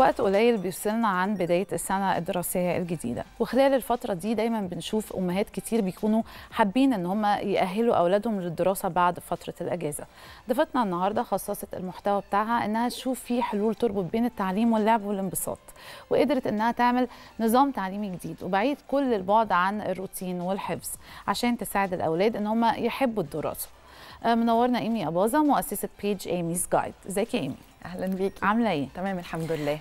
وقت قليل بيوصلنا عن بداية السنة الدراسية الجديدة وخلال الفترة دي دايما بنشوف أمهات كتير بيكونوا حابين إن هم يأهلوا أولادهم للدراسة بعد فترة الأجازة ضيفتنا النهاردة خصصت المحتوى بتاعها إنها تشوف في حلول تربط بين التعليم واللعب والانبساط وقدرت إنها تعمل نظام تعليمي جديد وبعيد كل البعد عن الروتين والحفظ عشان تساعد الأولاد إن هم يحبوا الدراسة آه، منورنا ايمي اباظه مؤسسه بيج ايميز جايد ازيك يا ايمي اهلا بيكي عامله ايه تمام الحمد لله